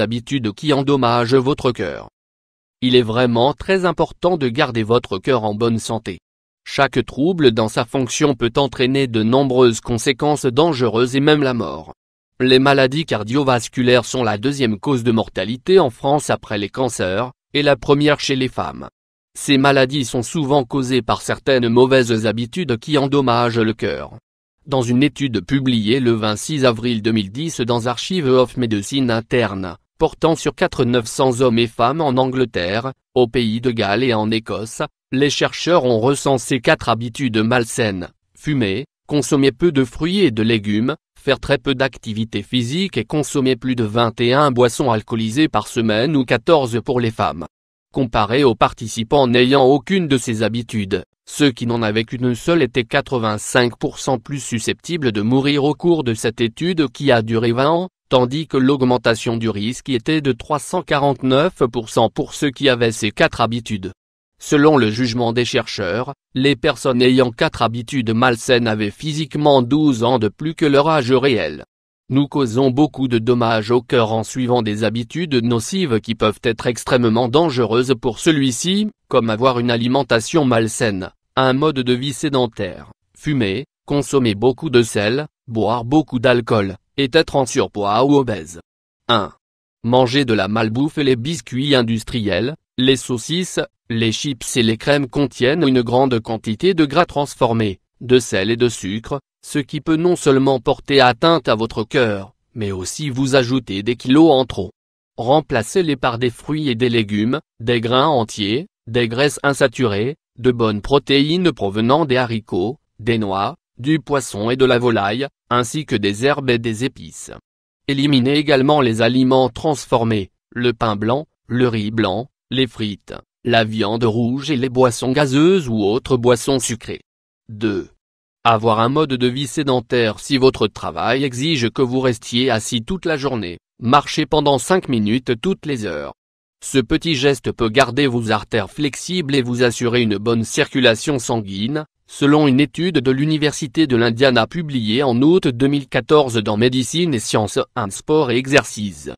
habitudes qui endommagent votre cœur. Il est vraiment très important de garder votre cœur en bonne santé. Chaque trouble dans sa fonction peut entraîner de nombreuses conséquences dangereuses et même la mort. Les maladies cardiovasculaires sont la deuxième cause de mortalité en France après les cancers, et la première chez les femmes. Ces maladies sont souvent causées par certaines mauvaises habitudes qui endommagent le cœur dans une étude publiée le 26 avril 2010 dans Archives of Medicine Interne, portant sur 900 hommes et femmes en Angleterre, au pays de Galles et en Écosse, les chercheurs ont recensé quatre habitudes malsaines, fumer, consommer peu de fruits et de légumes, faire très peu d'activité physique et consommer plus de 21 boissons alcoolisées par semaine ou 14 pour les femmes. Comparé aux participants n'ayant aucune de ces habitudes, ceux qui n'en avaient qu'une seule étaient 85% plus susceptibles de mourir au cours de cette étude qui a duré 20 ans, tandis que l'augmentation du risque était de 349% pour ceux qui avaient ces quatre habitudes. Selon le jugement des chercheurs, les personnes ayant quatre habitudes malsaines avaient physiquement 12 ans de plus que leur âge réel. Nous causons beaucoup de dommages au cœur en suivant des habitudes nocives qui peuvent être extrêmement dangereuses pour celui-ci, comme avoir une alimentation malsaine, un mode de vie sédentaire, fumer, consommer beaucoup de sel, boire beaucoup d'alcool, et être en surpoids ou obèse. 1. Manger de la malbouffe et les biscuits industriels, les saucisses, les chips et les crèmes contiennent une grande quantité de gras transformés, de sel et de sucre, ce qui peut non seulement porter atteinte à votre cœur, mais aussi vous ajouter des kilos en trop. Remplacez-les par des fruits et des légumes, des grains entiers, des graisses insaturées, de bonnes protéines provenant des haricots, des noix, du poisson et de la volaille, ainsi que des herbes et des épices. Éliminez également les aliments transformés, le pain blanc, le riz blanc, les frites, la viande rouge et les boissons gazeuses ou autres boissons sucrées. 2. Avoir un mode de vie sédentaire si votre travail exige que vous restiez assis toute la journée, marchez pendant 5 minutes toutes les heures, ce petit geste peut garder vos artères flexibles et vous assurer une bonne circulation sanguine, selon une étude de l'Université de l'Indiana publiée en août 2014 dans Médecine et Sciences 1 Sport et Exercice.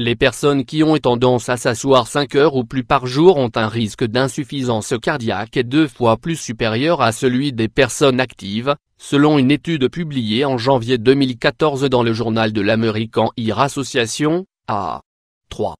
Les personnes qui ont tendance à s'asseoir 5 heures ou plus par jour ont un risque d'insuffisance cardiaque deux fois plus supérieur à celui des personnes actives, selon une étude publiée en janvier 2014 dans le journal de l'American Ear Association, A. 3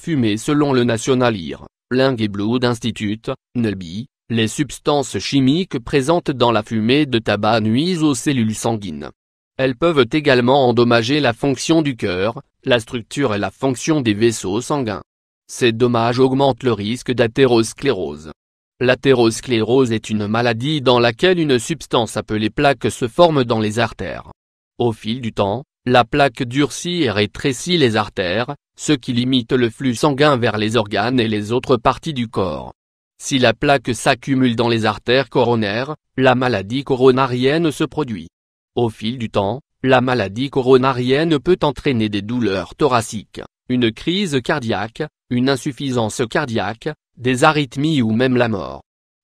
fumée selon le National IR, Ling et Blood Institute, NELBI, les substances chimiques présentes dans la fumée de tabac nuisent aux cellules sanguines. Elles peuvent également endommager la fonction du cœur, la structure et la fonction des vaisseaux sanguins. Ces dommages augmentent le risque d'athérosclérose. L'athérosclérose est une maladie dans laquelle une substance appelée plaque se forme dans les artères. Au fil du temps, la plaque durcit et rétrécit les artères, ce qui limite le flux sanguin vers les organes et les autres parties du corps. Si la plaque s'accumule dans les artères coronaires, la maladie coronarienne se produit. Au fil du temps, la maladie coronarienne peut entraîner des douleurs thoraciques, une crise cardiaque, une insuffisance cardiaque, des arythmies ou même la mort.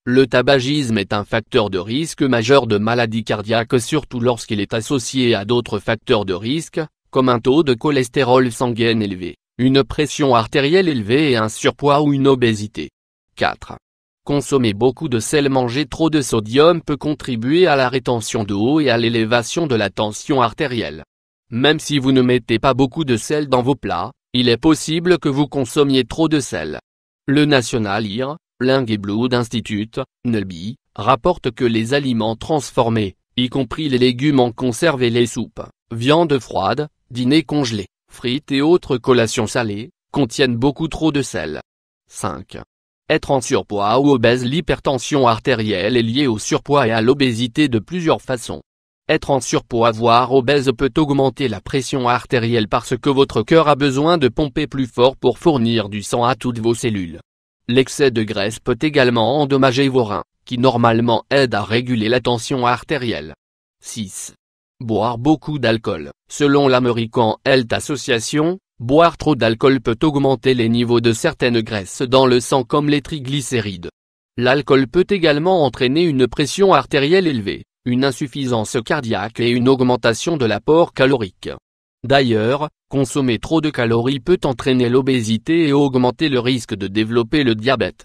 Le tabagisme est un facteur de risque majeur de maladie cardiaque surtout lorsqu'il est associé à d'autres facteurs de risque, comme un taux de cholestérol sanguin élevé, une pression artérielle élevée et un surpoids ou une obésité. 4. Consommer beaucoup de sel Manger trop de sodium peut contribuer à la rétention d'eau et à l'élévation de la tension artérielle. Même si vous ne mettez pas beaucoup de sel dans vos plats, il est possible que vous consommiez trop de sel. Le National IR, Blood Institute, Nelby, rapporte que les aliments transformés, y compris les légumes en conserve et les soupes, viande froide, dîners congelés, frites et autres collations salées, contiennent beaucoup trop de sel. 5. Être en surpoids ou obèse L'hypertension artérielle est liée au surpoids et à l'obésité de plusieurs façons. Être en surpoids voire obèse peut augmenter la pression artérielle parce que votre cœur a besoin de pomper plus fort pour fournir du sang à toutes vos cellules. L'excès de graisse peut également endommager vos reins, qui normalement aident à réguler la tension artérielle. 6. Boire beaucoup d'alcool. Selon l'American Health Association, boire trop d'alcool peut augmenter les niveaux de certaines graisses dans le sang comme les triglycérides. L'alcool peut également entraîner une pression artérielle élevée, une insuffisance cardiaque et une augmentation de l'apport calorique. D'ailleurs, consommer trop de calories peut entraîner l'obésité et augmenter le risque de développer le diabète.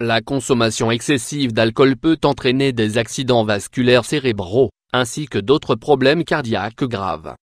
La consommation excessive d'alcool peut entraîner des accidents vasculaires cérébraux, ainsi que d'autres problèmes cardiaques graves.